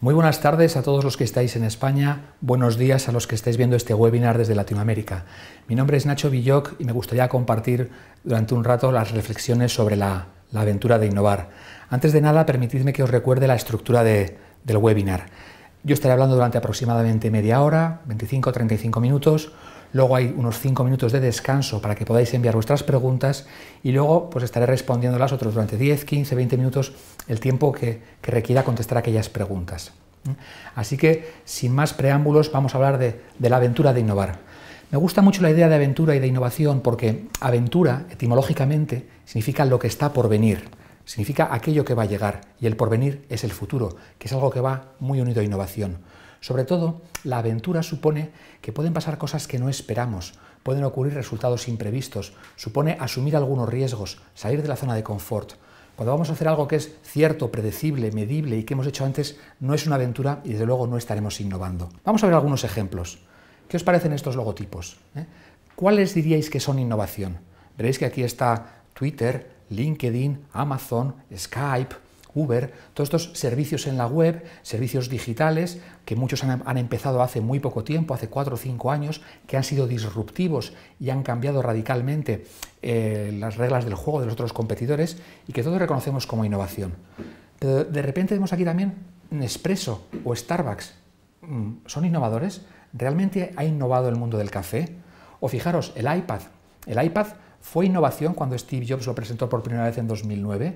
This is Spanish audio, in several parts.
Muy buenas tardes a todos los que estáis en España, buenos días a los que estáis viendo este webinar desde Latinoamérica. Mi nombre es Nacho Villoc y me gustaría compartir durante un rato las reflexiones sobre la, aventura de innovar. Antes de nada, permitidme que os recuerde la estructura del webinar. Yo estaré hablando durante aproximadamente media hora, 25 o 35 minutos. Luego hay unos 5 minutos de descanso para que podáis enviar vuestras preguntas y luego pues estaré las otras durante 10, 15, 20 minutos, el tiempo que, requiera contestar aquellas preguntas. Así que, sin más preámbulos, vamos a hablar de la aventura de innovar. Me gusta mucho la idea de aventura y de innovación porque aventura, etimológicamente, significa lo que está por venir, significa aquello que va a llegar y el porvenir es el futuro, que es algo que va muy unido a innovación. Sobre todo, la aventura supone que pueden pasar cosas que no esperamos, pueden ocurrir resultados imprevistos, supone asumir algunos riesgos, salir de la zona de confort. Cuando vamos a hacer algo que es cierto, predecible, medible y que hemos hecho antes, no es una aventura y desde luego no estaremos innovando. Vamos a ver algunos ejemplos. ¿Qué os parecen estos logotipos? ¿Eh? ¿Cuáles diríais que son innovación? Veréis que aquí está Twitter, LinkedIn, Amazon, Skype, Uber, todos estos servicios en la web, servicios digitales, que muchos han, empezado hace muy poco tiempo, hace cuatro o cinco años, que han sido disruptivos y han cambiado radicalmente eh, las reglas del juego de los otros competidores y que todos reconocemos como innovación. Pero de repente vemos aquí también Nespresso o Starbucks. Mm, ¿Son innovadores? ¿Realmente ha innovado el mundo del café? O fijaros, el iPad. El iPad fue innovación cuando Steve Jobs lo presentó por primera vez en 2009.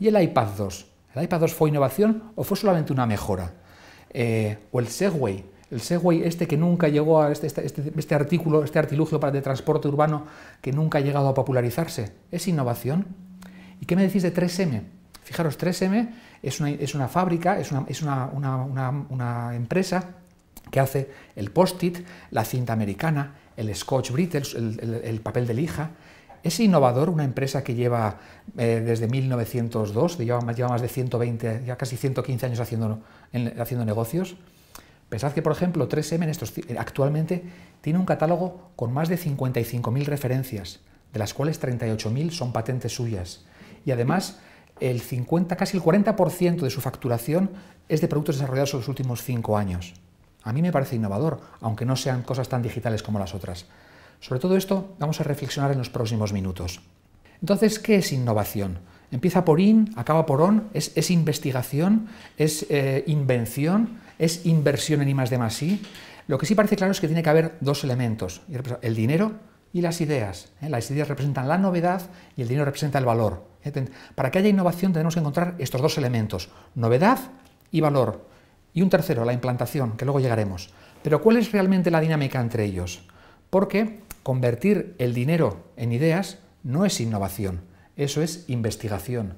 ¿Y el iPad 2? ¿El iPad 2 fue innovación o fue solamente una mejora? Eh, o el Segway, el Segway este que nunca llegó a este, este, este, este, artículo, este artilugio para de transporte urbano que nunca ha llegado a popularizarse, ¿es innovación? ¿Y qué me decís de 3M? Fijaros, 3M es una, fábrica, es, una, empresa que hace el post-it, la cinta americana, el scotch brite, el papel de lija, ¿Es innovador una empresa que lleva eh, desde 1902, lleva más, de 120, ya casi 115 años haciendo, negocios? Pensad que, por ejemplo, 3M eh, actualmente tiene un catálogo con más de 55.000 referencias, de las cuales 38.000 son patentes suyas. Y además, el casi el 40% de su facturación es de productos desarrollados en los últimos 5 años. A mí me parece innovador, aunque no sean cosas tan digitales como las otras. Sobre todo esto vamos a reflexionar en los próximos minutos. Entonces, ¿qué es innovación? Empieza por in, acaba por on, es, investigación, es eh, invención, es inversión en I más Lo que sí parece claro es que tiene que haber dos elementos, el dinero y las ideas. ¿eh? Las ideas representan la novedad y el dinero representa el valor. ¿eh? Para que haya innovación tenemos que encontrar estos dos elementos, novedad y valor. Y un tercero, la implantación, que luego llegaremos. Pero ¿cuál es realmente la dinámica entre ellos? Porque Convertir el dinero en ideas no es innovación, eso es investigación.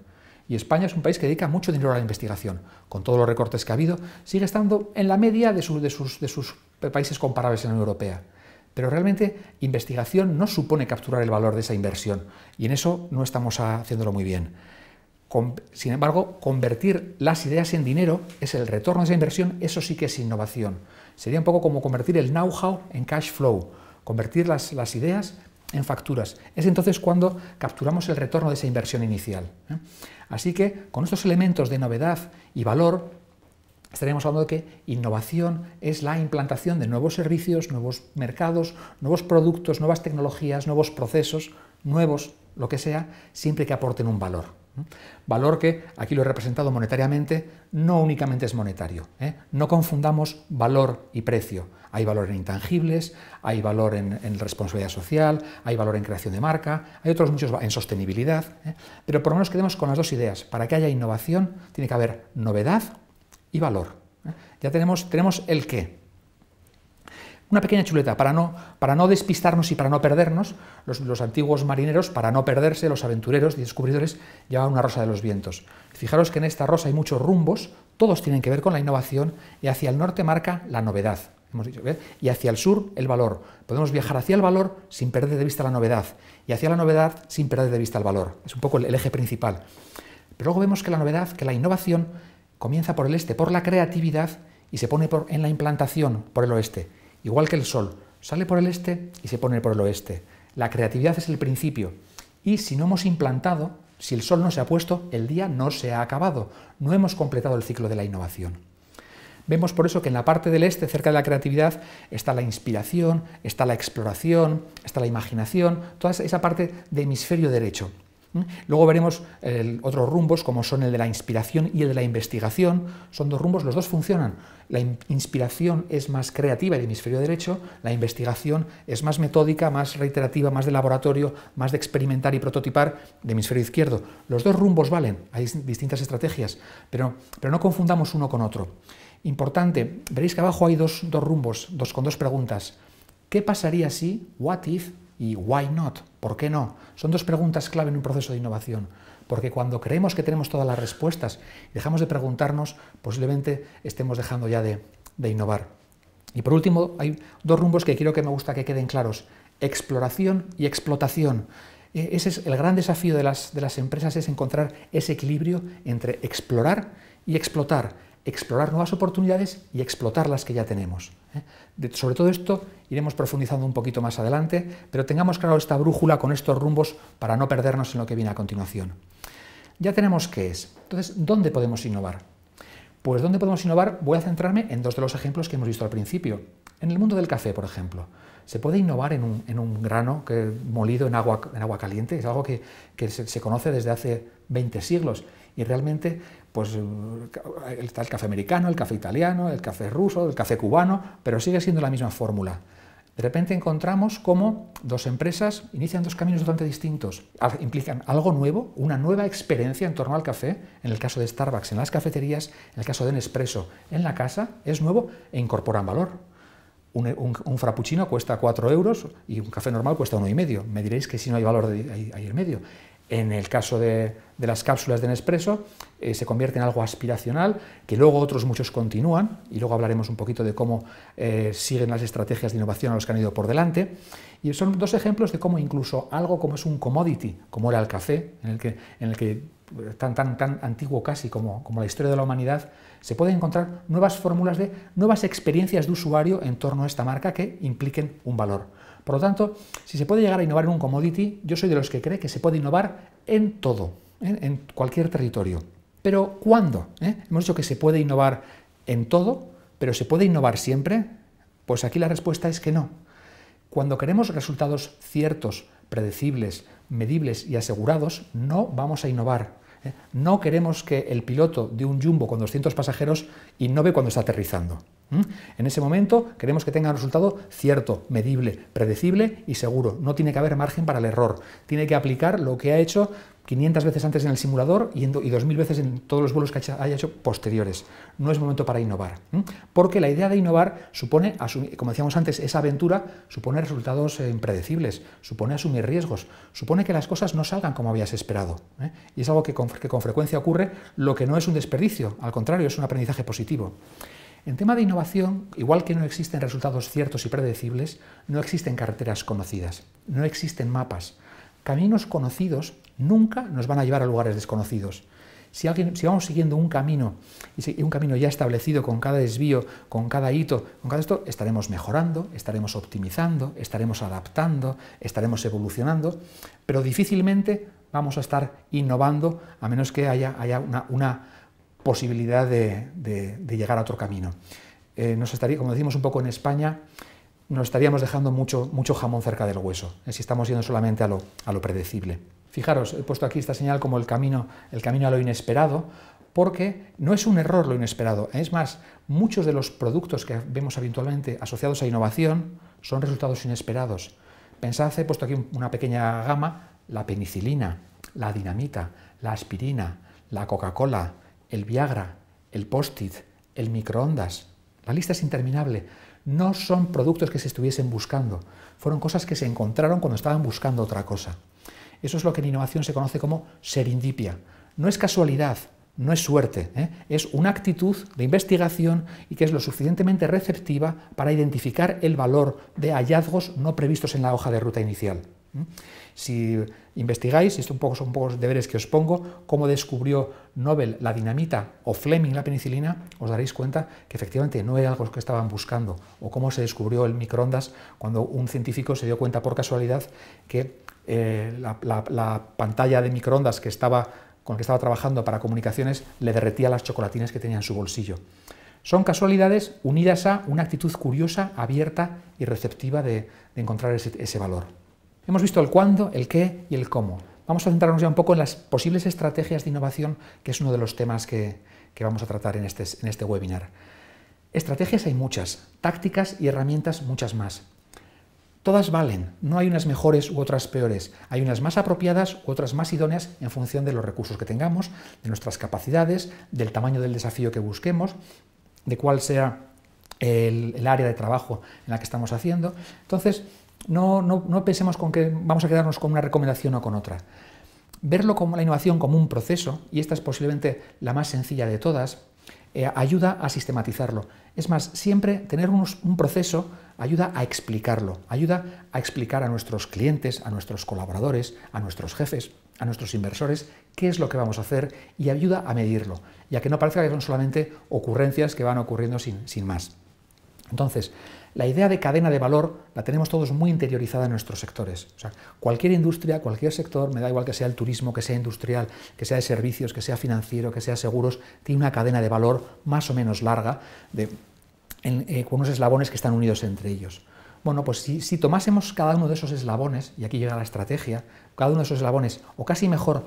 Y España es un país que dedica mucho dinero a la investigación. Con todos los recortes que ha habido, sigue estando en la media de, sus, sus países comparables en la Unión Europea. Pero realmente investigación no supone capturar el valor de esa inversión y en eso no estamos haciéndolo muy bien. Sin embargo, convertir las ideas en dinero es el retorno de esa inversión, eso sí que es innovación. Sería un poco como convertir el know-how en cash flow convertir las, ideas en facturas. Es entonces cuando capturamos el retorno de esa inversión inicial. ¿eh? Así que con estos elementos de novedad y valor, estaremos hablando de que innovación es la implantación de nuevos servicios, nuevos mercados, nuevos productos, nuevas tecnologías, nuevos procesos, nuevos, lo que sea, siempre que aporten un valor. Valor que, aquí lo he representado monetariamente, no únicamente es monetario. ¿eh? No confundamos valor y precio. Hay valor en intangibles, hay valor en, responsabilidad social, hay valor en creación de marca, hay otros muchos en sostenibilidad. ¿eh? Pero por lo menos quedemos con las dos ideas. Para que haya innovación tiene que haber novedad y valor. ¿eh? Ya tenemos, tenemos el qué. Una pequeña chuleta para no, para no despistarnos y para no perdernos. Los, antiguos marineros, para no perderse, los aventureros y descubridores, llevaban una rosa de los vientos. Fijaros que en esta rosa hay muchos rumbos, todos tienen que ver con la innovación y hacia el norte marca la novedad. Hemos dicho, y hacia el sur el valor. Podemos viajar hacia el valor sin perder de vista la novedad y hacia la novedad sin perder de vista el valor. Es un poco el, eje principal. Pero luego vemos que la novedad, que la innovación comienza por el este, por la creatividad y se pone en la implantación por el oeste igual que el Sol. Sale por el este y se pone por el oeste. La creatividad es el principio. Y si no hemos implantado, si el Sol no se ha puesto, el día no se ha acabado. No hemos completado el ciclo de la innovación. Vemos por eso que en la parte del este, cerca de la creatividad, está la inspiración, está la exploración, está la imaginación, toda esa parte de hemisferio derecho. Luego veremos eh, otros rumbos como son el de la inspiración y el de la investigación. Son dos rumbos, los dos funcionan. La inspiración es más creativa, el hemisferio derecho, la investigación es más metódica, más reiterativa, más de laboratorio, más de experimentar y prototipar, de hemisferio izquierdo. Los dos rumbos valen, hay distintas estrategias, pero, pero no confundamos uno con otro. Importante, veréis que abajo hay dos, dos rumbos, dos, con dos preguntas. ¿Qué pasaría si, what if, y why not, ¿por qué no? Son dos preguntas clave en un proceso de innovación, porque cuando creemos que tenemos todas las respuestas y dejamos de preguntarnos, posiblemente estemos dejando ya de, innovar. Y por último, hay dos rumbos que quiero que me gusta que queden claros, exploración y explotación. E, ese es el gran desafío de las, de las empresas, es encontrar ese equilibrio entre explorar y explotar explorar nuevas oportunidades y explotar las que ya tenemos. ¿eh? sobre todo esto iremos profundizando un poquito más adelante, pero tengamos claro esta brújula con estos rumbos para no perdernos en lo que viene a continuación. Ya tenemos qué es. Entonces, ¿dónde podemos innovar? Pues ¿dónde podemos innovar? Voy a centrarme en dos de los ejemplos que hemos visto al principio. En el mundo del café, por ejemplo. ¿Se puede innovar en un, grano molido en agua, caliente? Es algo que, se, conoce desde hace 20 siglos y realmente pues, está el café americano, el café italiano, el café ruso, el café cubano, pero sigue siendo la misma fórmula. De repente encontramos cómo dos empresas inician dos caminos totalmente distintos. Implican algo nuevo, una nueva experiencia en torno al café, en el caso de Starbucks, en las cafeterías, en el caso de Nespresso, en la casa, es nuevo e incorporan valor. Un, frappuccino cuesta 4 euros y un café normal cuesta uno y medio. Me diréis que si no hay valor hay, el medio. En el caso de, las cápsulas de Nespresso, eh, se convierte en algo aspiracional, que luego otros muchos continúan, y luego hablaremos un poquito de cómo eh, siguen las estrategias de innovación a los que han ido por delante. Y son dos ejemplos de cómo incluso algo como es un commodity, como era el café, en el que, en el que eh, tan, antiguo casi como la historia de la humanidad, se pueden encontrar nuevas fórmulas de nuevas experiencias de usuario en torno a esta marca que impliquen un valor. Por lo tanto, si se puede llegar a innovar en un commodity, yo soy de los que cree que se puede innovar en todo, ¿eh? en, cualquier territorio. Pero ¿cuándo? ¿Eh? Hemos dicho que se puede innovar en todo, pero ¿se puede innovar siempre? Pues aquí la respuesta es que no. Cuando queremos resultados ciertos, predecibles, medibles y asegurados, no vamos a innovar. ¿eh? No queremos que el piloto de un jumbo con 200 pasajeros innove cuando está aterrizando. En ese momento queremos que tenga un resultado cierto, medible, predecible y seguro. No tiene que haber margen para el error. Tiene que aplicar lo que ha hecho 500 veces antes en el simulador y, 2.000 veces en todos los vuelos que haya hecho posteriores. No es momento para innovar, porque la idea de innovar supone, como decíamos antes, esa aventura supone resultados eh, impredecibles, supone asumir riesgos, supone que las cosas no salgan como habías esperado. ¿eh? Y es algo que con frecuencia ocurre, lo que no es un desperdicio, al contrario, es un aprendizaje positivo. En tema de innovación, igual que no existen resultados ciertos y predecibles, no existen carreteras conocidas, no existen mapas. Caminos conocidos Nunca nos van a llevar a lugares desconocidos. Si, vamos siguiendo un camino, un camino ya establecido con cada desvío, con cada hito, con cada esto, estaremos mejorando, estaremos optimizando, estaremos adaptando, estaremos evolucionando, pero difícilmente vamos a estar innovando a menos que haya, una, posibilidad de, llegar a otro camino. Eh, nos estaría, como decimos un poco en España, nos estaríamos dejando mucho, jamón cerca del hueso, eh, si estamos yendo solamente a lo predecible. Fijaros, he puesto aquí esta señal como el camino, el camino a lo inesperado, porque no es un error lo inesperado. ¿eh? Es más, muchos de los productos que vemos habitualmente asociados a innovación son resultados inesperados. Pensad, he puesto aquí una pequeña gama, la penicilina, la dinamita, la aspirina, la Coca-Cola, el Viagra, el Post-it, el microondas. La lista es interminable. No son productos que se estuviesen buscando, fueron cosas que se encontraron cuando estaban buscando otra cosa. Eso es lo que en innovación se conoce como serendipia. No es casualidad, no es suerte, ¿eh? es una actitud de investigación y que es lo suficientemente receptiva para identificar el valor de hallazgos no previstos en la hoja de ruta inicial. Si investigáis, y esto un son pocos deberes que os pongo, cómo descubrió Nobel la dinamita o Fleming la penicilina, os daréis cuenta que efectivamente no era algo que estaban buscando, o cómo se descubrió el microondas cuando un científico se dio cuenta por casualidad que eh, la, pantalla de microondas que con la que estaba trabajando para comunicaciones le derretía las chocolatinas que tenía en su bolsillo. Son casualidades unidas a una actitud curiosa, abierta y receptiva de, encontrar ese, valor. Hemos visto el cuándo, el qué y el cómo. Vamos a centrarnos ya un poco en las posibles estrategias de innovación, que es uno de los temas que, vamos a tratar en este, en este webinar. Estrategias hay muchas, tácticas y herramientas muchas más. Todas valen, no hay unas mejores u otras peores, hay unas más apropiadas u otras más idóneas en función de los recursos que tengamos, de nuestras capacidades, del tamaño del desafío que busquemos, de cuál sea el, área de trabajo en la que estamos haciendo. Entonces, no, no, pensemos con que vamos a quedarnos con una recomendación o con otra. Verlo como la innovación como un proceso, y esta es posiblemente la más sencilla de todas, eh, ayuda a sistematizarlo. Es más, siempre tener un proceso ayuda a explicarlo, ayuda a explicar a nuestros clientes, a nuestros colaboradores, a nuestros jefes, a nuestros inversores qué es lo que vamos a hacer y ayuda a medirlo, ya que no parezca que son solamente ocurrencias que van ocurriendo sin, sin más. Entonces, la idea de cadena de valor la tenemos todos muy interiorizada en nuestros sectores. sea, cualquier industria, cualquier sector, me da igual que sea el turismo, que sea industrial, que sea de servicios, que sea financiero, que sea seguros, tiene una cadena de valor más o menos larga de eh, con unos eslabones que están unidos entre ellos. Bueno, pues si, tomásemos cada uno de esos eslabones, y aquí llega la estrategia, cada uno de esos eslabones, o casi mejor,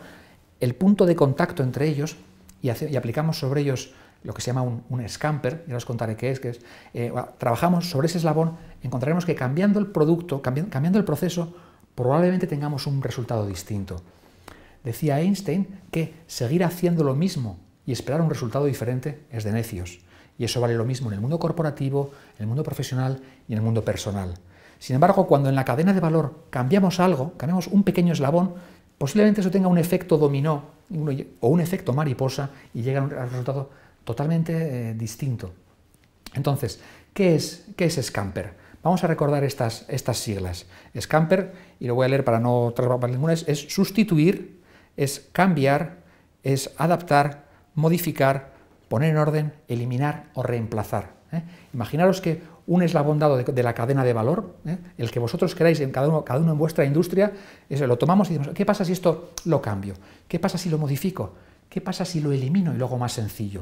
el punto de contacto entre ellos, y, aplicamos sobre ellos lo que se llama un, scamper, ya os contaré qué es, que es, eh, trabajamos sobre ese eslabón, encontraremos que cambiando el producto, cambiando el proceso, probablemente tengamos un resultado distinto. Decía Einstein que seguir haciendo lo mismo y esperar un resultado diferente es de necios. Y eso vale lo mismo en el mundo corporativo, en el mundo profesional y en el mundo personal. Sin embargo, cuando en la cadena de valor cambiamos algo, cambiamos un pequeño eslabón, posiblemente eso tenga un efecto dominó o un efecto mariposa y llega a un resultado totalmente eh, distinto. Entonces, ¿qué es, qué es Scamper? Vamos a recordar estas, estas siglas. Scamper, y lo voy a leer para no trasladar ninguna, es sustituir, es cambiar, es adaptar, modificar poner en orden, eliminar o reemplazar. ¿eh? Imaginaros que un eslabón dado de, la cadena de valor, ¿eh? el que vosotros queráis, en cada, uno, en vuestra industria, lo tomamos y decimos, ¿qué pasa si esto lo cambio? ¿Qué pasa si lo modifico? ¿Qué pasa si lo elimino y luego hago más sencillo?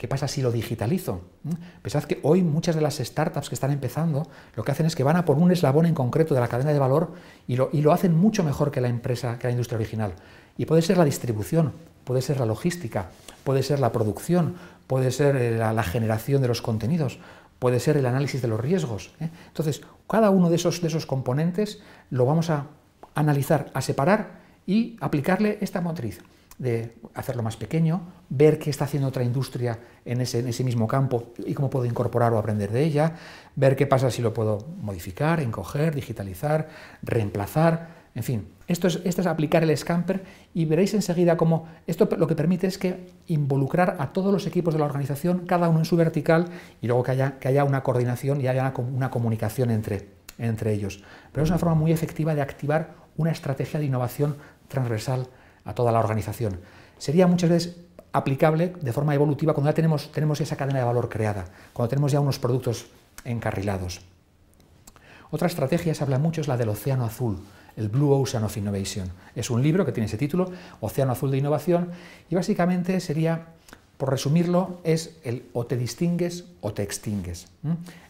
¿Qué pasa si lo digitalizo? ¿Mm? Pensad que hoy muchas de las startups que están empezando lo que hacen es que van a por un eslabón en concreto de la cadena de valor y lo, hacen mucho mejor que la empresa, que la industria original. Y puede ser la distribución, puede ser la logística, puede ser la producción, puede ser eh, la, generación de los contenidos, puede ser el análisis de los riesgos. ¿eh? Entonces, cada uno de esos, de esos componentes lo vamos a analizar, a separar y aplicarle esta motriz de hacerlo más pequeño, ver qué está haciendo otra industria en ese, mismo campo y cómo puedo incorporar o aprender de ella, ver qué pasa si lo puedo modificar, encoger, digitalizar, reemplazar, en fin. Esto es, aplicar el scamper y veréis enseguida cómo esto lo que permite es que involucrar a todos los equipos de la organización, cada uno en su vertical, y luego que haya, una coordinación y haya una, comunicación entre, entre ellos. Pero es una forma muy efectiva de activar una estrategia de innovación transversal a toda la organización. Sería muchas veces aplicable de forma evolutiva cuando ya tenemos, tenemos esa cadena de valor creada, cuando tenemos ya unos productos encarrilados. Otra estrategia se habla mucho es la del océano azul, el Blue Ocean of Innovation. Es un libro que tiene ese título, Océano Azul de Innovación, y básicamente sería, por resumirlo, es el o te distingues o te extingues.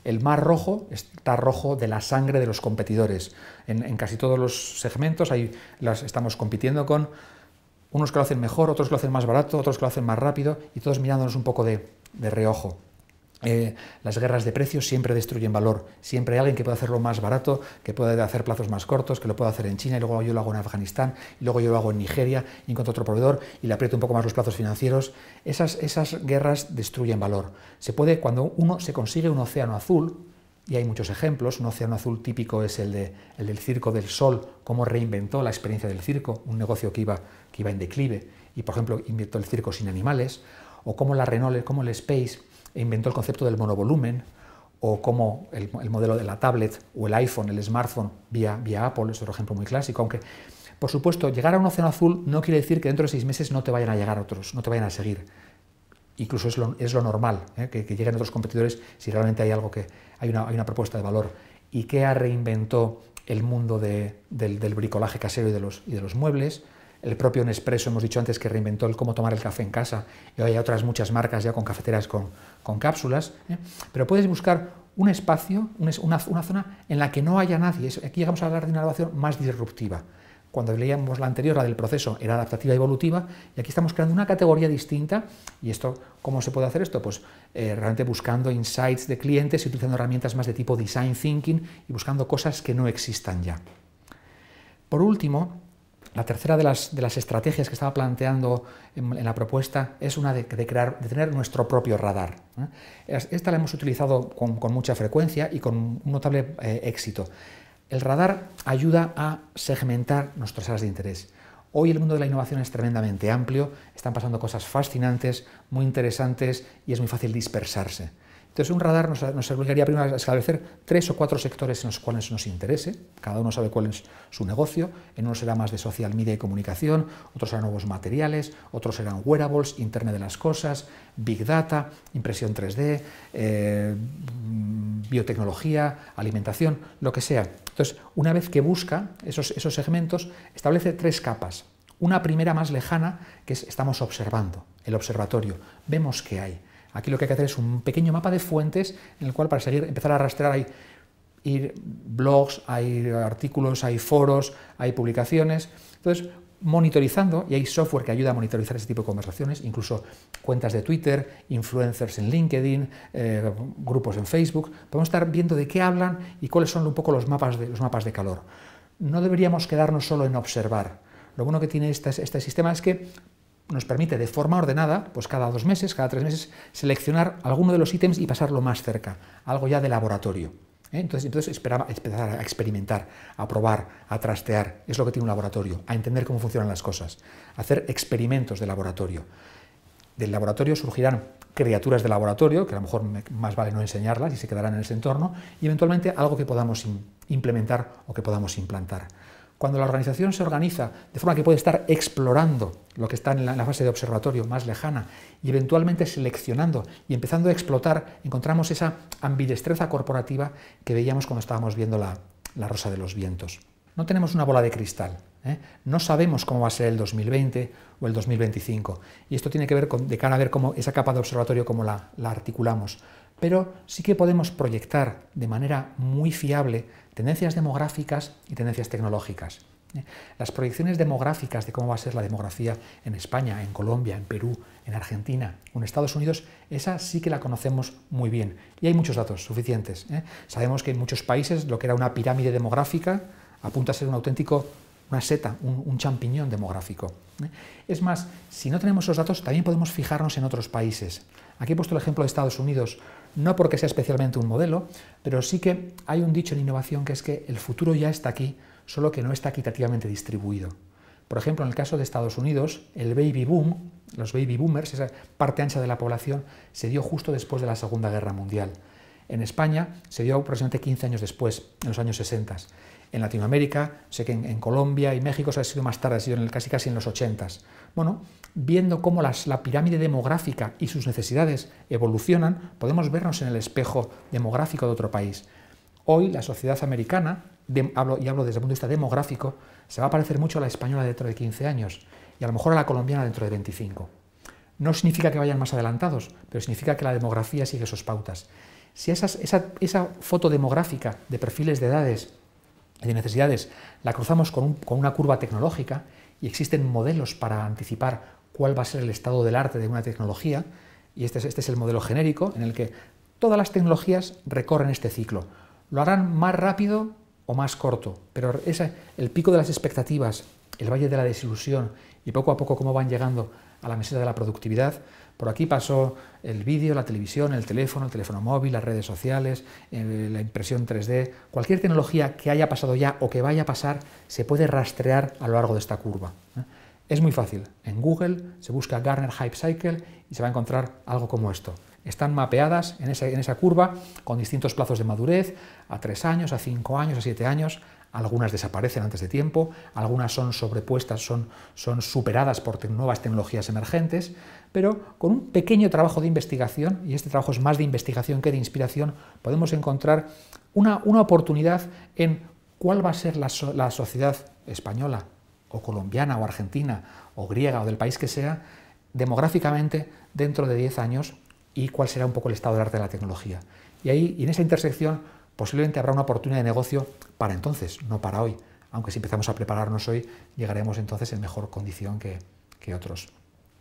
El mar rojo está rojo de la sangre de los competidores. En, casi todos los segmentos ahí las estamos compitiendo con unos que lo hacen mejor, otros que lo hacen más barato, otros que lo hacen más rápido, y todos mirándonos un poco de, reojo. Eh, las guerras de precios siempre destruyen valor. Siempre hay alguien que puede hacerlo más barato, que puede hacer plazos más cortos, que lo puede hacer en China y luego yo lo hago en Afganistán, y luego yo lo hago en Nigeria y encuentro otro proveedor y le aprieto un poco más los plazos financieros. Esas, esas guerras destruyen valor. Se puede, cuando uno se consigue un océano azul, y hay muchos ejemplos. Un océano azul típico es el, el del Circo del Sol, cómo reinventó la experiencia del circo, un negocio que iba, que iba en declive, y por ejemplo inventó el circo sin animales, o cómo la Renault, cómo el Space inventó el concepto del monovolumen, o cómo el, modelo de la tablet o el iPhone, el smartphone vía, vía Apple, es otro ejemplo muy clásico, aunque por supuesto llegar a un océano azul no quiere decir que dentro de seis meses no te vayan a llegar otros, no te vayan a seguir incluso es lo, normal, ¿eh? que, lleguen otros competidores si realmente hay algo que, hay una, propuesta de valor. y ha reinventó el mundo del, bricolaje casero y de, los, muebles, el propio Nespresso, hemos dicho antes que reinventó el cómo tomar el café en casa, y hay otras muchas marcas ya con cafeteras con, cápsulas, ¿eh? pero puedes buscar un espacio, una, una, zona en la que no haya nadie. Aquí llegamos a hablar de una innovación más disruptiva. Cuando leíamos la anterior, la del proceso, era adaptativa y evolutiva, y aquí estamos creando una categoría distinta. ¿Y esto cómo se puede hacer esto? Pues eh, realmente buscando insights de clientes y utilizando herramientas más de tipo design thinking y buscando cosas que no existan ya. Por último, la tercera de las, estrategias que estaba planteando en, la propuesta es una de, crear, de tener nuestro propio radar. ¿eh? Esta la hemos utilizado con, mucha frecuencia y con un notable eh, éxito. El radar ayuda a segmentar nuestras áreas de interés. Hoy el mundo de la innovación es tremendamente amplio, están pasando cosas fascinantes, muy interesantes y es muy fácil dispersarse. Entonces, un radar nos, nos primero a establecer tres o cuatro sectores en los cuales nos interese, cada uno sabe cuál es su negocio, en uno será más de social media y comunicación, otros serán nuevos materiales, otros serán wearables, Internet de las Cosas, Big Data, impresión 3D, eh, mm, biotecnología, alimentación, lo que sea. Entonces, una vez que busca esos, esos segmentos, establece tres capas. Una primera más lejana, que es estamos observando, el observatorio, vemos qué hay Aquí lo que hay que hacer es un pequeño mapa de fuentes en el cual para seguir, empezar a arrastrar hay blogs, hay artículos, hay foros, hay publicaciones. Entonces, monitorizando, y hay software que ayuda a monitorizar ese tipo de conversaciones, incluso cuentas de Twitter, influencers en LinkedIn, eh, grupos en Facebook, podemos estar viendo de qué hablan y cuáles son un poco los mapas de, los mapas de calor. No deberíamos quedarnos solo en observar. Lo bueno que tiene este, este sistema es que nos permite de forma ordenada, pues cada dos meses, cada tres meses, seleccionar alguno de los ítems y pasarlo más cerca, algo ya de laboratorio. ¿eh? Entonces, entonces esperaba empezar a experimentar, a probar, a trastear, es lo que tiene un laboratorio, a entender cómo funcionan las cosas, hacer experimentos de laboratorio. Del laboratorio surgirán criaturas de laboratorio, que a lo mejor más vale no enseñarlas y se quedarán en ese entorno, y eventualmente algo que podamos implementar o que podamos implantar. Cuando la organización se organiza de forma que puede estar explorando lo que está en la, fase de observatorio más lejana y eventualmente seleccionando y empezando a explotar, encontramos esa ambidestreza corporativa que veíamos cuando estábamos viendo la, rosa de los vientos. No tenemos una bola de cristal, ¿eh? no sabemos cómo va a ser el 2020 o el 2025 y esto tiene que ver con, de cara a ver cómo esa capa de observatorio, cómo la, la articulamos pero sí que podemos proyectar de manera muy fiable tendencias demográficas y tendencias tecnológicas. ¿Eh? Las proyecciones demográficas de cómo va a ser la demografía en España, en Colombia, en Perú, en Argentina, en Estados Unidos, esa sí que la conocemos muy bien. Y hay muchos datos suficientes. ¿eh? Sabemos que en muchos países lo que era una pirámide demográfica apunta a ser un auténtico, una seta, un, champiñón demográfico. ¿eh? Es más, si no tenemos esos datos, también podemos fijarnos en otros países. Aquí he puesto el ejemplo de Estados Unidos no porque sea especialmente un modelo, pero sí que hay un dicho en innovación que es que el futuro ya está aquí, solo que no está equitativamente distribuido. Por ejemplo, en el caso de Estados Unidos, el baby boom, los baby boomers, esa parte ancha de la población, se dio justo después de la Segunda Guerra Mundial. En España se dio aproximadamente 15 años después, en los años 60. En Latinoamérica, sé que en, Colombia y México se ha sido más tarde, ha sido en el, casi casi en los 80. Bueno, viendo cómo la pirámide demográfica y sus necesidades evolucionan, podemos vernos en el espejo demográfico de otro país. Hoy la sociedad americana, hablo, y hablo desde el punto de vista demográfico, se va a parecer mucho a la española dentro de 15 años y a lo mejor a la colombiana dentro de 25. No significa que vayan más adelantados, pero significa que la demografía sigue sus pautas. Si esa, foto demográfica de perfiles de edades y de necesidades la cruzamos con una curva tecnológica y existen modelos para anticipar cuál va a ser el estado del arte de una tecnología, y este, este es, el modelo genérico en el que todas las tecnologías recorren este ciclo. Lo harán más rápido o más corto, pero el pico de las expectativas, el valle de la desilusión y poco a poco cómo van llegando a la meseta de la productividad, por aquí pasó el vídeo, la televisión, el teléfono, el teléfono móvil, las redes sociales, eh, la impresión 3D. Cualquier tecnología que haya pasado ya o que vaya a pasar se puede rastrear a lo largo de esta curva. ¿eh? Es muy fácil. En Google se busca Garner Hype Cycle y se va a encontrar algo como esto. Están mapeadas en esa, curva con distintos plazos de madurez, a tres años, a cinco años, a siete años. Algunas desaparecen antes de tiempo, algunas son sobrepuestas, son, son superadas por nuevas tecnologías emergentes, pero con un pequeño trabajo de investigación, y este trabajo es más de investigación que de inspiración, podemos encontrar una, oportunidad en cuál va a ser la sociedad española, o colombiana o argentina o griega o del país que sea, demográficamente dentro de 10 años y cuál será un poco el estado del arte de la tecnología. Y ahí, en esa intersección, posiblemente habrá una oportunidad de negocio para entonces, no para hoy. Aunque si empezamos a prepararnos hoy, llegaremos entonces en mejor condición que, otros.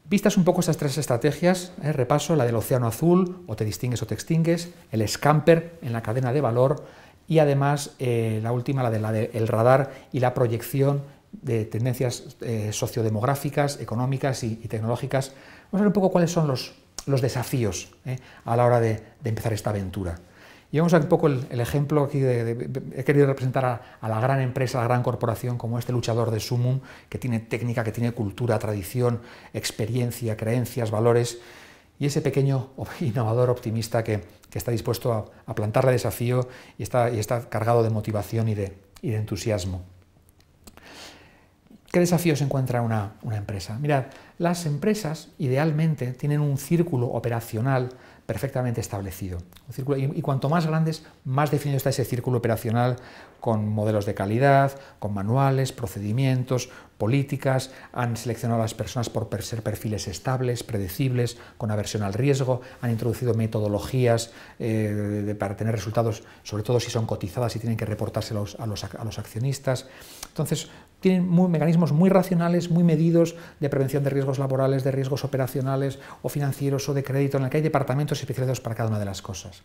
Vistas un poco esas tres estrategias, eh, repaso, la del océano azul, o te distingues o te extingues, el scamper en la cadena de valor y además eh, la última, la del radar y la proyección de tendencias eh, sociodemográficas, económicas y, tecnológicas. Vamos a ver un poco cuáles son los, los desafíos eh, a la hora de, empezar esta aventura. Y vamos a ver un poco el, ejemplo aquí, de, he querido representar a, la gran empresa, a la gran corporación, como este luchador de Sumum, que tiene técnica, que tiene cultura, tradición, experiencia, creencias, valores, y ese pequeño innovador optimista que, está dispuesto a, plantarle desafío y está, y está, cargado de motivación y de entusiasmo. ¿Qué desafíos encuentra una, empresa? Mirad, las empresas idealmente tienen un círculo operacional perfectamente establecido. círculo, y, cuanto más grandes, más definido está ese círculo operacional con modelos de calidad, con manuales, procedimientos, políticas, han seleccionado a las personas por ser perfiles estables, predecibles, con aversión al riesgo, han introducido metodologías eh, para tener resultados, sobre todo si son cotizadas y tienen que reportarse a, los, accionistas. Entonces, tienen muy, mecanismos muy racionales, muy medidos de prevención de riesgos laborales, de riesgos operacionales o financieros o de crédito, en el que hay departamentos especializados para cada una de las cosas.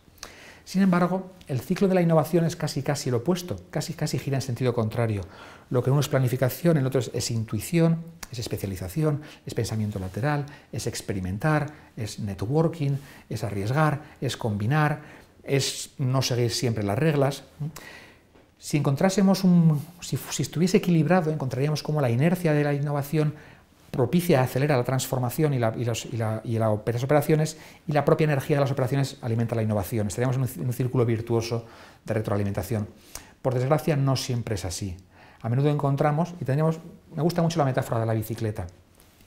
Sin embargo, el ciclo de la innovación es casi casi el opuesto, casi casi gira en sentido contrario. Lo que uno es planificación, el otro es, intuición, es especialización, es pensamiento lateral, es experimentar, es networking, es arriesgar, es combinar, es no seguir siempre las reglas. Si encontrásemos si estuviese equilibrado, encontraríamos como la inercia de la innovación propicia, acelera la transformación y, y, las operaciones y la propia energía de las operaciones alimenta la innovación. Estaríamos en un, un círculo virtuoso de retroalimentación. Por desgracia, no siempre es así. A menudo encontramos, y tenemos, me gusta mucho la metáfora de la bicicleta,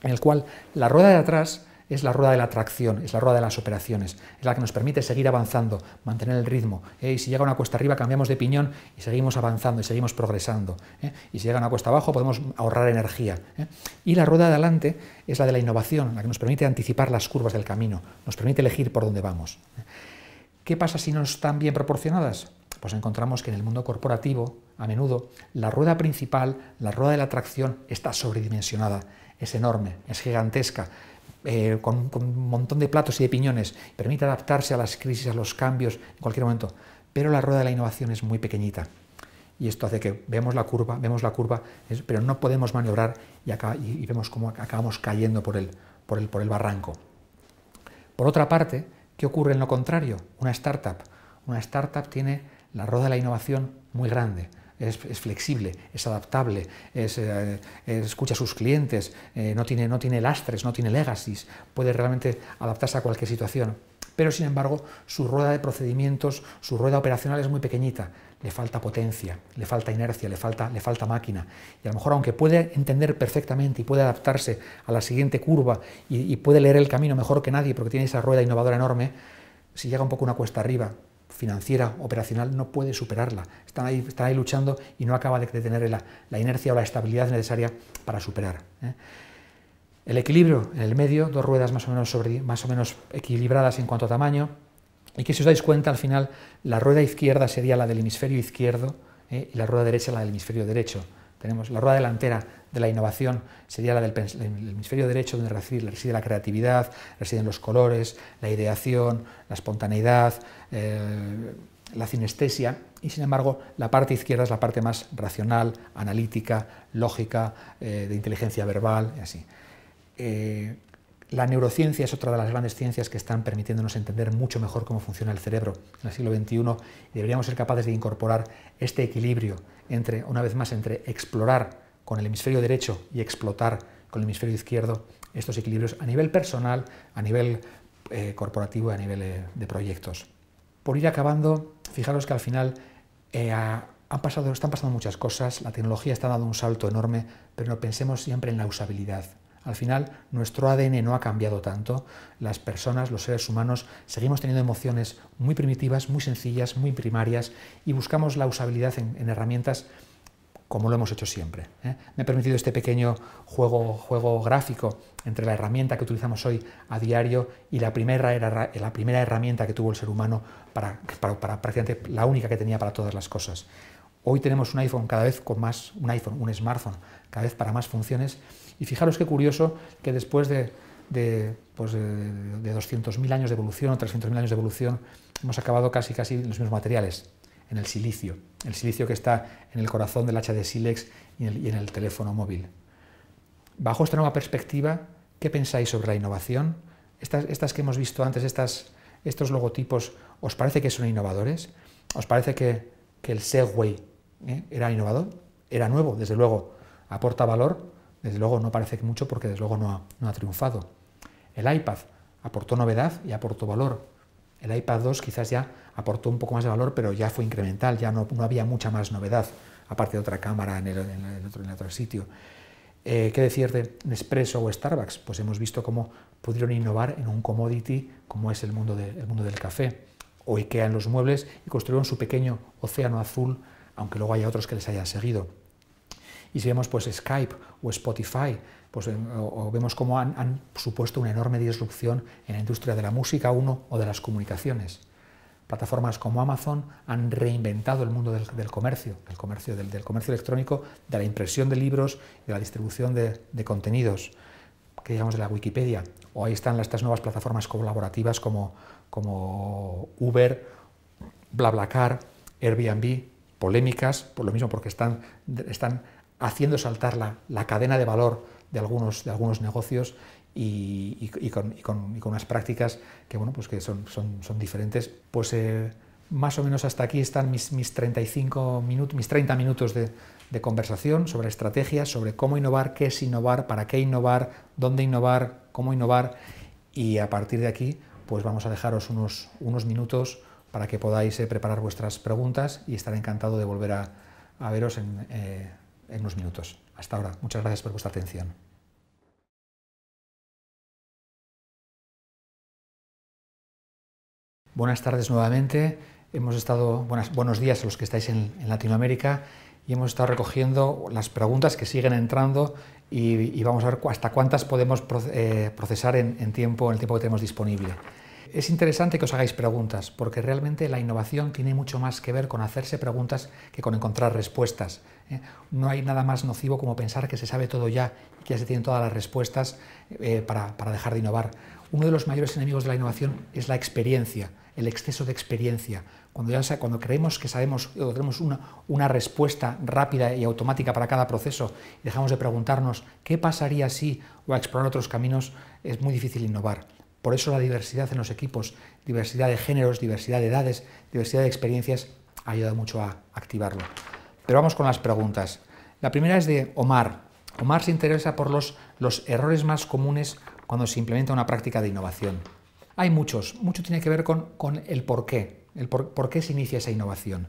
en el cual la rueda de atrás es la rueda de la atracción, es la rueda de las operaciones, es la que nos permite seguir avanzando, mantener el ritmo. Eh, y si llega una cuesta arriba, cambiamos de piñón y seguimos avanzando y seguimos progresando. Eh. Y si llega una cuesta abajo, podemos ahorrar energía. Eh. Y la rueda de adelante es la de la innovación, la que nos permite anticipar las curvas del camino, nos permite elegir por dónde vamos. ¿Qué pasa si no están bien proporcionadas? Pues encontramos que en el mundo corporativo, a menudo, la rueda principal, la rueda de la atracción, está sobredimensionada, es enorme, es gigantesca, eh, con, un montón de platos y de piñones, permite adaptarse a las crisis, a los cambios en cualquier momento, pero la rueda de la innovación es muy pequeñita. Y esto hace que vemos la curva, vemos la curva, pero no podemos maniobrar y, vemos cómo acabamos cayendo por el, por el barranco. Por otra parte, ¿qué ocurre en lo contrario? Una startup. Una startup tiene la rueda de la innovación muy grande, es, flexible, es adaptable, eh, eh, escucha a sus clientes, eh, no, tiene, no tiene lastres, no tiene legacies, puede realmente adaptarse a cualquier situación. Pero sin embargo, su rueda de procedimientos, su rueda operacional es muy pequeñita, le falta potencia, le falta inercia, le falta, le falta máquina. Y a lo mejor, aunque puede entender perfectamente y puede adaptarse a la siguiente curva y puede leer el camino mejor que nadie porque tiene esa rueda innovadora enorme, si llega un poco una cuesta arriba, financiera, operacional, no puede superarla. Están ahí, luchando y no acaba de tener la, la inercia o la estabilidad necesaria para superar. ¿eh? El equilibrio en el medio, dos ruedas más o, menos más o menos equilibradas en cuanto a tamaño, y que si os dais cuenta, al final la rueda izquierda sería la del hemisferio izquierdo ¿eh? y la rueda derecha la del hemisferio derecho. Tenemos la rueda delantera de la innovación sería la del hemisferio derecho, donde reside, la creatividad, residen los colores, la ideación, la espontaneidad, eh, la cinestesia y sin embargo la parte izquierda es la parte más racional, analítica, lógica, eh, de inteligencia verbal, y así. Eh, la neurociencia es otra de las grandes ciencias que están permitiéndonos entender mucho mejor cómo funciona el cerebro en el siglo XXI y deberíamos ser capaces de incorporar este equilibrio entre, una vez más, entre explorar con el hemisferio derecho y explotar con el hemisferio izquierdo estos equilibrios a nivel personal, a nivel eh, corporativo y a nivel eh, de proyectos. Por ir acabando, fijaros que al final eh, han pasado, están pasando muchas cosas, la tecnología está dando un salto enorme, pero no pensemos siempre en la usabilidad. Al final, nuestro ADN no ha cambiado tanto. Las personas, los seres humanos, seguimos teniendo emociones muy primitivas, muy sencillas, muy primarias y buscamos la usabilidad en herramientas como lo hemos hecho siempre. ¿eh? Me he permitido este pequeño juego, juego gráfico entre la herramienta que utilizamos hoy a diario y la primera, herramienta que tuvo el ser humano para, para, prácticamente la única que tenía para todas las cosas. Hoy tenemos un iPhone cada vez con más, un iPhone, un smartphone, cada vez para más funciones. Y fijaros qué curioso que después de, de, pues 200.000 años de evolución o 300.000 años de evolución, hemos acabado casi casi los mismos materiales en el silicio, el silicio que está en el corazón del hacha de Silex y en el, teléfono móvil. Bajo esta nueva perspectiva, ¿qué pensáis sobre la innovación? Estas, que hemos visto antes, estos logotipos, ¿os parece que son innovadores? ¿Os parece que, el Segway eh, era innovador? Era nuevo, desde luego, aporta valor, desde luego no parece que mucho porque desde luego no ha triunfado. El iPad aportó novedad y aportó valor. El iPad 2 quizás ya aportó un poco más de valor, pero ya fue incremental, ya no, había mucha más novedad, aparte de otra cámara en el, otro, sitio. Eh, ¿Qué decir de Nespresso o Starbucks? Pues hemos visto cómo pudieron innovar en un commodity como es el mundo, mundo del café, o IKEA en los muebles y construyeron su pequeño océano azul, aunque luego haya otros que les hayan seguido. Y si vemos pues, Skype o Spotify, pues, vemos cómo han, supuesto una enorme disrupción en la industria de la música, uno, o de las comunicaciones. Plataformas como Amazon han reinventado el mundo del, comercio, comercio del, comercio electrónico, de la impresión de libros y de la distribución de, contenidos que digamos de la Wikipedia. O ahí están estas nuevas plataformas colaborativas como, como Uber, BlaBlaCar, Airbnb, polémicas, por lo mismo porque están, están haciendo saltar la, cadena de valor de algunos, de algunos negocios y, con, y, unas prácticas que, bueno, pues que son, son, diferentes. Pues eh, más o menos hasta aquí están mis, mis 35 minutos, mis 30 minutos de, conversación sobre estrategias, sobre cómo innovar, qué es innovar, para qué innovar, dónde innovar, cómo innovar. Y a partir de aquí, pues vamos a dejaros unos, unos minutos para que podáis eh, preparar vuestras preguntas y estaré encantado de volver a, veros en... Eh, en unos minutos. Hasta ahora. Muchas gracias por vuestra atención. Buenas tardes nuevamente. Hemos estado, buenas, buenos días a los que estáis en, Latinoamérica y hemos estado recogiendo las preguntas que siguen entrando y, vamos a ver hasta cuántas podemos eh, procesar en, en tiempo, en el tiempo que tenemos disponible es interesante que os hagáis preguntas, porque realmente la innovación tiene mucho más que ver con hacerse preguntas que con encontrar respuestas. ¿eh? No hay nada más nocivo como pensar que se sabe todo ya y que ya se tienen todas las respuestas eh, para, dejar de innovar. Uno de los mayores enemigos de la innovación es la experiencia, el exceso de experiencia. Cuando, ya cuando creemos que sabemos o tenemos una, una, respuesta rápida y automática para cada proceso y dejamos de preguntarnos qué pasaría si o a explorar otros caminos, es muy difícil innovar. Por eso la diversidad en los equipos, diversidad de géneros, diversidad de edades, diversidad de experiencias, ha ayudado mucho a activarlo. Pero vamos con las preguntas. La primera es de Omar. Omar se interesa por los, errores más comunes cuando se implementa una práctica de innovación. Hay muchos, mucho tiene que ver con, el porqué, el por, qué se inicia esa innovación.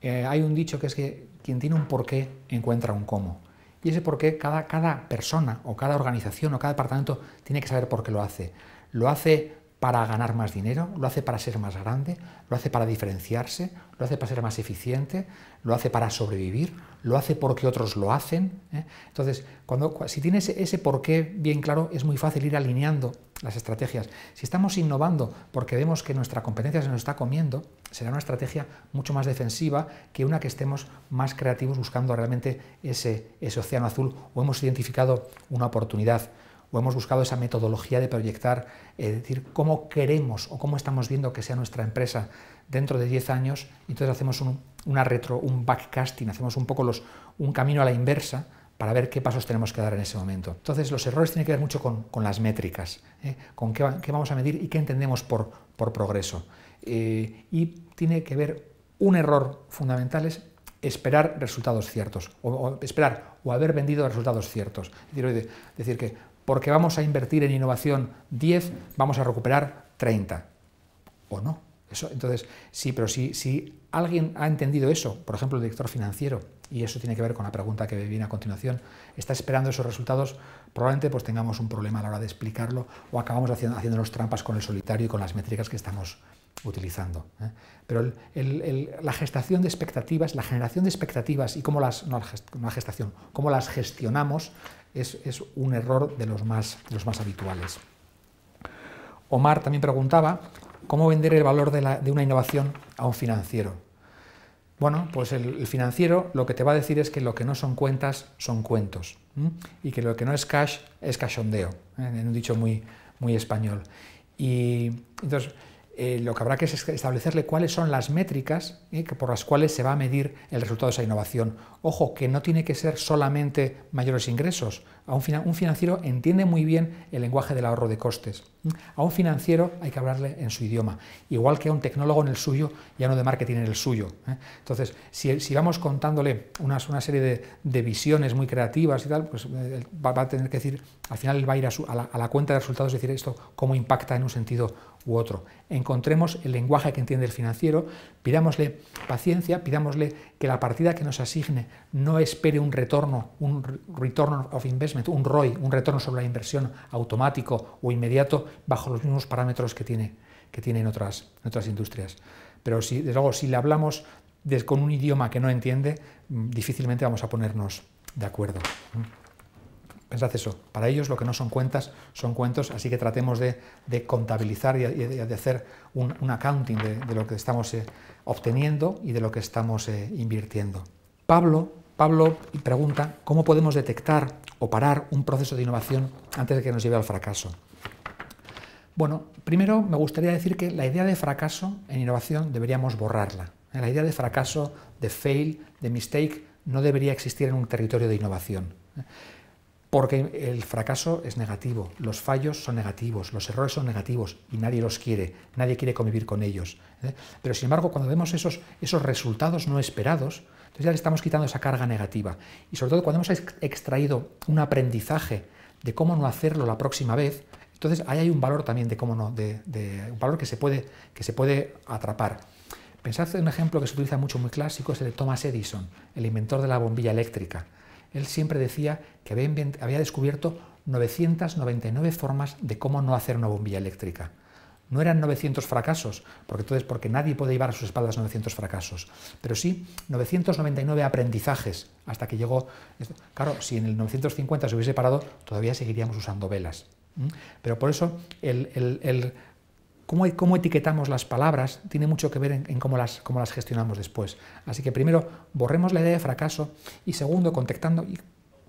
Eh, hay un dicho que es que quien tiene un porqué encuentra un cómo. Y ese porqué cada persona o cada organización o cada departamento tiene que saber por qué lo hace lo hace para ganar más dinero, lo hace para ser más grande, lo hace para diferenciarse, lo hace para ser más eficiente, lo hace para sobrevivir, lo hace porque otros lo hacen. ¿eh? Entonces, cuando, si tienes ese porqué bien claro, es muy fácil ir alineando las estrategias. Si estamos innovando porque vemos que nuestra competencia se nos está comiendo, será una estrategia mucho más defensiva que una que estemos más creativos buscando realmente ese, ese océano azul o hemos identificado una oportunidad o hemos buscado esa metodología de proyectar, eh, es decir cómo queremos o cómo estamos viendo que sea nuestra empresa dentro de 10 años, y entonces hacemos un, una retro, un backcasting, hacemos un poco los, un camino a la inversa para ver qué pasos tenemos que dar en ese momento. Entonces, los errores tienen que ver mucho con, las métricas, ¿eh? con qué, vamos a medir y qué entendemos por, por progreso. Eh, y tiene que ver un error fundamental es esperar resultados ciertos, o, esperar o haber vendido resultados ciertos. Es decir, decir que porque vamos a invertir en innovación 10, vamos a recuperar 30. ¿O no? entonces, sí, pero si, si alguien ha entendido eso, por ejemplo, el director financiero, y eso tiene que ver con la pregunta que viene a continuación, está esperando esos resultados, probablemente pues tengamos un problema a la hora de explicarlo o acabamos haciendo, haciéndonos trampas con el solitario y con las métricas que estamos utilizando. ¿eh? Pero la gestación de expectativas, la generación de expectativas y cómo las, la gestación, cómo las gestionamos es, un error de los, más, los más habituales. Omar también preguntaba, ¿cómo vender el valor de, la, de una innovación a un financiero? Bueno, pues el, financiero lo que te va a decir es que lo que no son cuentas son cuentos y que lo que no es cash es cachondeo, ¿eh? en un dicho muy, muy español. Y entonces, eh, lo que habrá que es establecerle cuáles son las métricas ¿eh? por las cuales se va a medir el resultado de esa innovación Ojo, que no tiene que ser solamente mayores ingresos. A un, financiero entiende muy bien el lenguaje del ahorro de costes. A un financiero hay que hablarle en su idioma, igual que a un tecnólogo en el suyo y a uno de marketing en el suyo. ¿eh? Entonces, si, vamos contándole una, serie de, visiones muy creativas y tal, pues eh, va, a tener que decir, al final va a ir a, la, cuenta de resultados, y decir esto, cómo impacta en un sentido u otro. Encontremos el lenguaje que entiende el financiero, pidámosle paciencia, pidámosle que la partida que nos asigne no espere un retorno, un return of investment, un ROI, un retorno sobre la inversión automático o inmediato bajo los mismos parámetros que tiene, que en, otras, industrias. Pero si, desde luego, si le hablamos con un idioma que no entiende, mm, difícilmente vamos a ponernos de acuerdo. Pensad eso, para ellos lo que no son cuentas son cuentos, así que tratemos de, contabilizar y, de hacer un, accounting de, lo que estamos eh, obteniendo y de lo que estamos eh, invirtiendo. Pablo, Pablo pregunta, ¿cómo podemos detectar o parar un proceso de innovación antes de que nos lleve al fracaso? Bueno, primero me gustaría decir que la idea de fracaso en innovación deberíamos borrarla. La idea de fracaso, de fail, de mistake, no debería existir en un territorio de innovación. Porque el fracaso es negativo, los fallos son negativos, los errores son negativos y nadie los quiere, nadie quiere convivir con ellos. ¿eh? Pero sin embargo, cuando vemos esos, resultados no esperados, entonces ya le estamos quitando esa carga negativa. Y sobre todo cuando hemos extraído un aprendizaje de cómo no hacerlo la próxima vez, entonces ahí hay un valor también de cómo no, un valor que se puede, que se puede atrapar. Pensad en un ejemplo que se utiliza mucho, muy clásico, es el de Thomas Edison, el inventor de la bombilla eléctrica él siempre decía que había descubierto 999 formas de cómo no hacer una bombilla eléctrica. No eran 900 fracasos, porque entonces porque nadie puede llevar a sus espaldas 900 fracasos, pero sí 999 aprendizajes hasta que llegó. Este. Claro, si en el 950 se hubiese parado, todavía seguiríamos usando velas. Pero por eso el cómo, cómo etiquetamos las palabras tiene mucho que ver en, cómo, las, las gestionamos después. Así que primero, borremos la idea de fracaso y segundo, contactando y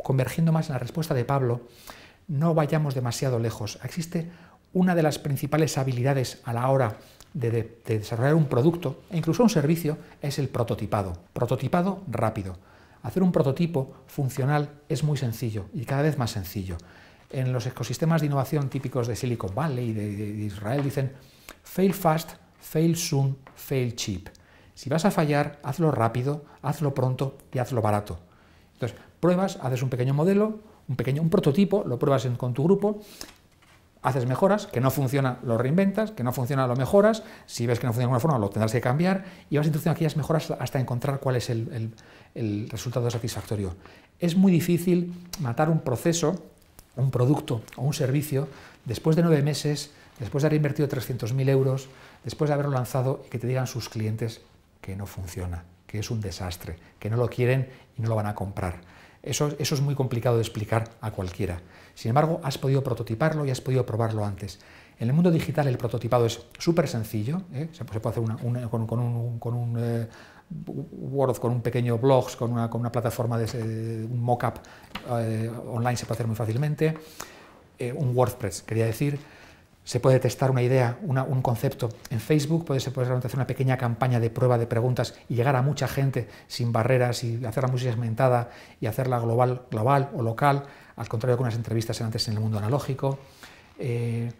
convergiendo más en la respuesta de Pablo, no vayamos demasiado lejos. Existe una de las principales habilidades a la hora de, desarrollar un producto e incluso un servicio es el prototipado. Prototipado rápido. Hacer un prototipo funcional es muy sencillo y cada vez más sencillo en los ecosistemas de innovación típicos de Silicon Valley y de, Israel dicen fail fast, fail soon, fail cheap. Si vas a fallar, hazlo rápido, hazlo pronto y hazlo barato. Entonces, pruebas, haces un pequeño modelo, un pequeño un prototipo, lo pruebas con tu grupo, haces mejoras, que no funciona, lo reinventas, que no funciona, lo mejoras, si ves que no funciona de alguna forma, lo tendrás que cambiar y vas introduciendo aquellas mejoras hasta encontrar cuál es el resultado satisfactorio. Es muy difícil matar un proceso un producto o un servicio, después de nueve meses, después de haber invertido 300.000 euros, después de haberlo lanzado y que te digan sus clientes que no funciona, que es un desastre, que no lo quieren y no lo van a comprar. Eso, eso es muy complicado de explicar a cualquiera. Sin embargo, has podido prototiparlo y has podido probarlo antes. En el mundo digital el prototipado es súper sencillo, ¿eh? se, puede hacer con, un, eh, Word con un pequeño blog, con una, plataforma de, un mockup eh, online se puede hacer muy fácilmente. Eh, un WordPress, quería decir. Se puede testar una idea, un concepto en Facebook, puede, se puede hacer una pequeña campaña de prueba de preguntas y llegar a mucha gente sin barreras y hacerla muy segmentada y hacerla global, global o local, al contrario que unas entrevistas eran antes en el mundo analógico. Eh,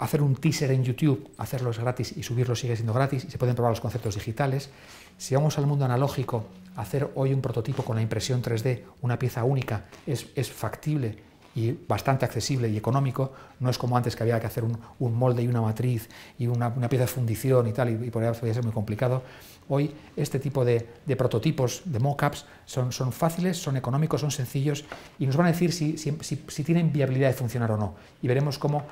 hacer un teaser en YouTube, es gratis y subirlo sigue siendo gratis, y se pueden probar los conceptos digitales. Si vamos al mundo analógico, hacer hoy un prototipo con la impresión 3D, una pieza única, es, factible y bastante accesible y económico, no es como antes que había que hacer un, molde y una matriz y una, pieza de fundición y tal, y, por eso podía ser muy complicado. Hoy este tipo de, prototipos, de mockups, son, son fáciles, son económicos, son sencillos y nos van a decir si, si tienen viabilidad de funcionar o no. Y veremos cómo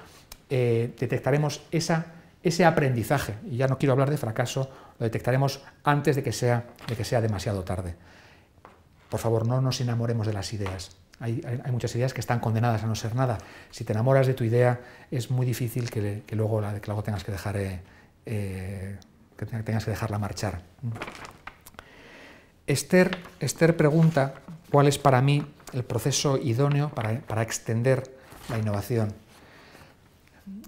eh, detectaremos ese aprendizaje, y ya no quiero hablar de fracaso, lo detectaremos antes de que sea, de que sea demasiado tarde. Por favor, no nos enamoremos de las ideas. Hay, muchas ideas que están condenadas a no ser nada. Si te enamoras de tu idea, es muy difícil que, luego, tengas, que eh, eh, que tengas que dejarla marchar. Esther, Esther, pregunta cuál es para mí el proceso idóneo para extender la innovación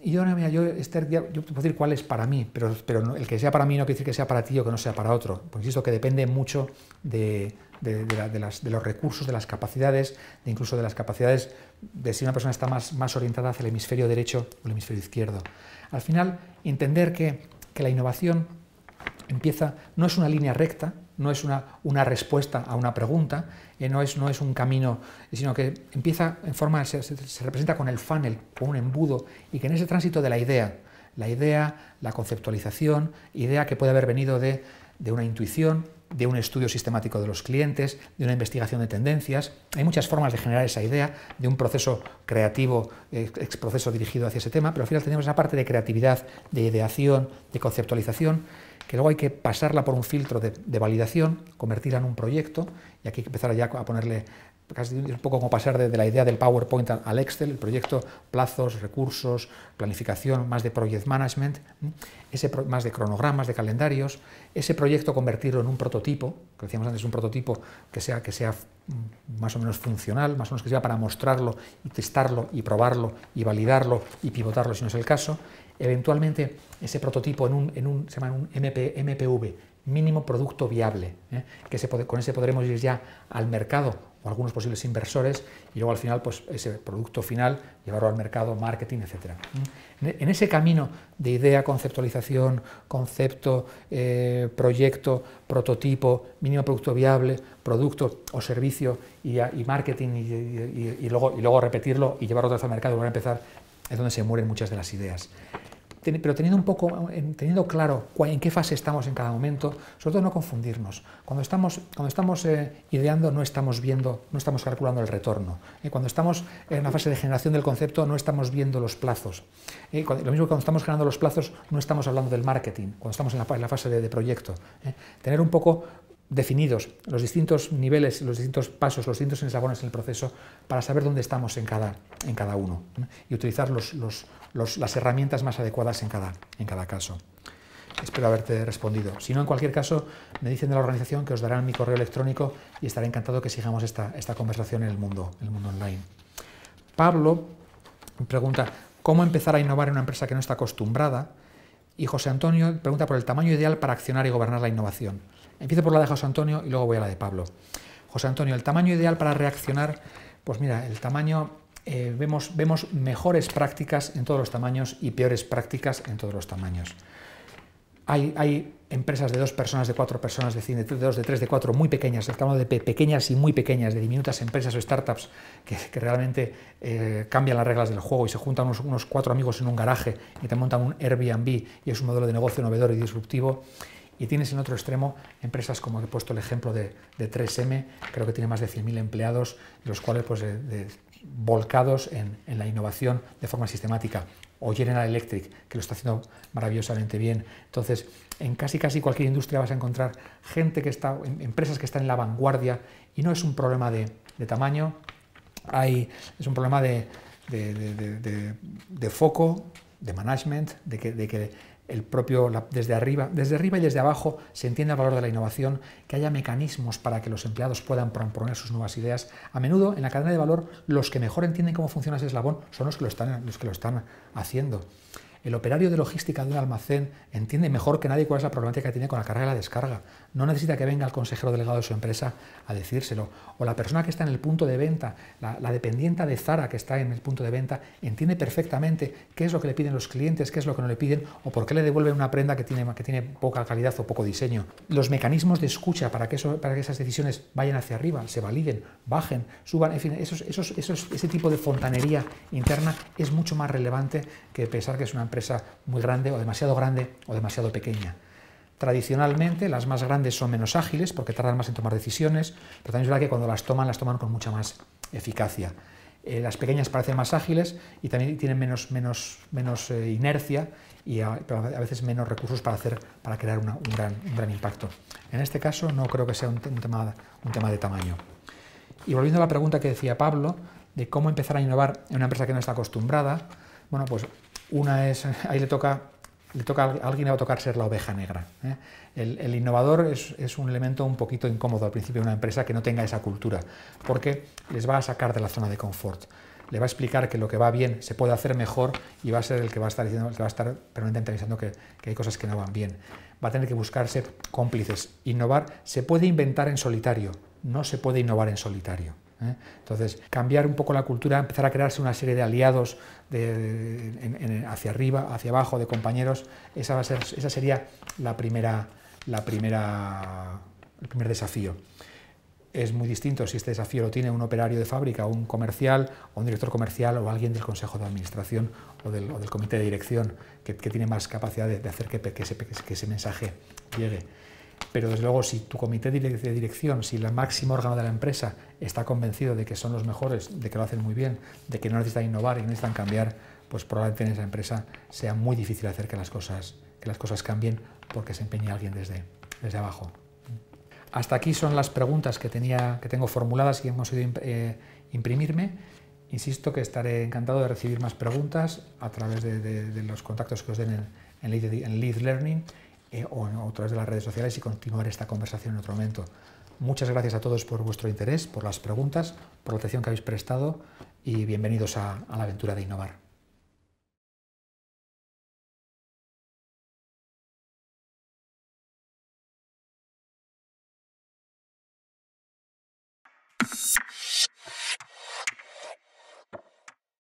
y mira, yo, Esther, yo puedo decir cuál es para mí, pero, pero el que sea para mí no quiere decir que sea para ti o que no sea para otro. porque insisto que depende mucho de, los recursos, de las capacidades, de incluso de las capacidades de si una persona está más, más orientada hacia el hemisferio derecho o el hemisferio izquierdo. Al final, entender que, que la innovación empieza, no es una línea recta, no es una, una respuesta a una pregunta, eh, no, es, no es un camino, sino que empieza en forma, se, representa con el funnel, con un embudo, y que en ese tránsito de la idea, la idea, la conceptualización, idea que puede haber venido de, de, una intuición, de un estudio sistemático de los clientes, de una investigación de tendencias. Hay muchas formas de generar esa idea, de un proceso creativo, eh, ex proceso dirigido hacia ese tema, pero al final tenemos esa parte de creatividad, de ideación, de conceptualización, que luego hay que pasarla por un filtro de, validación, convertirla en un proyecto, y aquí hay que empezar ya a ponerle casi un poco como pasar de, la idea del PowerPoint al Excel, el proyecto, plazos, recursos, planificación, más de project management, ese más de cronogramas, de calendarios, ese proyecto convertirlo en un prototipo, que decíamos antes, un prototipo que sea, que sea más o menos funcional, más o menos que sea para mostrarlo y testarlo y probarlo y validarlo y pivotarlo si no es el caso. Eventualmente ese prototipo en un, un se llama un MPV, mínimo producto viable, ¿eh? que con ese podremos ir ya al mercado o algunos posibles inversores y luego al final pues ese producto final llevarlo al mercado, marketing, etc. En ese camino de idea, conceptualización, concepto, eh, proyecto, prototipo, mínimo producto viable, producto o servicio y, marketing y, luego, y luego repetirlo y llevarlo otra al mercado y volver a empezar, es donde se mueren muchas de las ideas pero teniendo un poco, teniendo claro en qué fase estamos en cada momento, sobre todo no confundirnos. Cuando estamos, cuando estamos eh, ideando no estamos viendo, no estamos calculando el retorno. Eh, cuando estamos en la fase de generación del concepto no estamos viendo los plazos. Eh, lo mismo que cuando estamos generando los plazos no estamos hablando del marketing, cuando estamos en la, fase de, proyecto. Tener un poco definidos los distintos niveles, los distintos pasos, los distintos eslabones en el proceso para saber dónde estamos en cada, en cada uno y utilizar los, las herramientas más adecuadas en cada, en cada caso. Espero haberte respondido. Si no, en cualquier caso, me dicen de la organización que os darán mi correo electrónico y estaré encantado que sigamos esta, esta conversación en el mundo, en el mundo online. Pablo pregunta, ¿cómo empezar a innovar en una empresa que no está acostumbrada? Y José Antonio pregunta por el tamaño ideal para accionar y gobernar la innovación. Empiezo por la de José Antonio y luego voy a la de Pablo. José Antonio, el tamaño ideal para reaccionar, pues mira, el tamaño eh, vemos, vemos mejores prácticas en todos los tamaños y peores prácticas en todos los tamaños. Hay, empresas de dos personas, de cuatro personas, de, cien, de dos, de tres, de cuatro, muy pequeñas, estamos de pequeñas y muy pequeñas, de diminutas empresas o startups que, realmente eh, cambian las reglas del juego y se juntan unos, cuatro amigos en un garaje y te montan un Airbnb y es un modelo de negocio novedor y disruptivo. Y tienes en otro extremo empresas como he puesto el ejemplo de, 3M, creo que tiene más de 100.000 empleados, los cuales pues, de volcados en, la innovación de forma sistemática, o General Electric, que lo está haciendo maravillosamente bien. Entonces, en casi casi cualquier industria vas a encontrar gente que está, em, empresas que están en la vanguardia, y no es un problema de, tamaño, hay, es un problema de, de, de foco, de management, de que, de que el propio desde arriba, desde arriba y desde abajo se entiende el valor de la innovación, que haya mecanismos para que los empleados puedan proponer sus nuevas ideas. A menudo en la cadena de valor los que mejor entienden cómo funciona ese eslabón son los los que lo están haciendo. El operario de logística de un almacén entiende mejor que nadie cuál es la problemática que tiene con la carga y la descarga. No necesita que venga el consejero delegado de su empresa a decírselo. O la persona que está en el punto de venta, la, dependiente dependienta de Zara que está en el punto de venta, entiende perfectamente qué es lo que le piden los clientes, qué es lo que no le piden o por qué le devuelven una prenda que tiene, que tiene poca calidad o poco diseño. Los mecanismos de escucha para que, para que esas decisiones vayan hacia arriba, se validen, bajen, suban, en fin, ese tipo de fontanería interna es mucho más relevante que pensar que es una empresa muy grande o demasiado grande o demasiado pequeña. Tradicionalmente las más grandes son menos ágiles porque tardan más en tomar decisiones, pero también es verdad que cuando las toman las toman con mucha más eficacia. Eh, las pequeñas parecen más ágiles y también tienen menos, menos, menos eh, inercia y a, veces menos recursos para, hacer, para crear un, gran, gran, impacto. En este caso no creo que sea un, tema, un tema de tamaño. Y volviendo a la pregunta que decía Pablo, de cómo empezar a innovar en una empresa que no está acostumbrada, bueno, pues una es, ahí le toca, le toca a alguien le va a tocar ser la oveja negra. ¿eh? El, innovador es, un elemento un poquito incómodo al principio de una empresa que no tenga esa cultura, porque les va a sacar de la zona de confort. Le va a explicar que lo que va bien se puede hacer mejor y va a ser el que va a estar, diciendo, va a estar permanentemente avisando que, que hay cosas que no van bien. Va a tener que buscarse cómplices. Innovar se puede inventar en solitario, no se puede innovar en solitario. ¿eh? Entonces, cambiar un poco la cultura, empezar a crearse una serie de aliados hacia arriba, hacia abajo, de compañeros, esa, sería la primera, la el primer desafío es muy distinto si este desafío lo tiene un operario de fábrica, un comercial, o un director comercial o alguien del consejo de administración o del, comité de dirección que, tiene más capacidad de, hacer que ese mensaje llegue. Pero desde luego, si tu comité de dirección, si el máximo órgano de la empresa está convencido de que son los mejores, de que lo hacen muy bien, de que no necesitan innovar y no necesitan cambiar, pues probablemente en esa empresa sea muy difícil hacer que las cosas, cambien porque se empeñe alguien desde, abajo. Hasta aquí son las preguntas que, tenía, que tengo formuladas y hemos ido eh, imprimirme. Insisto que estaré encantado de recibir más preguntas a través de, los contactos que os den en Lead Learning eh, o, a través de las redes sociales y continuar esta conversación en otro momento. Muchas gracias a todos por vuestro interés, por las preguntas, por la atención que habéis prestado y bienvenidos a la aventura de innovar.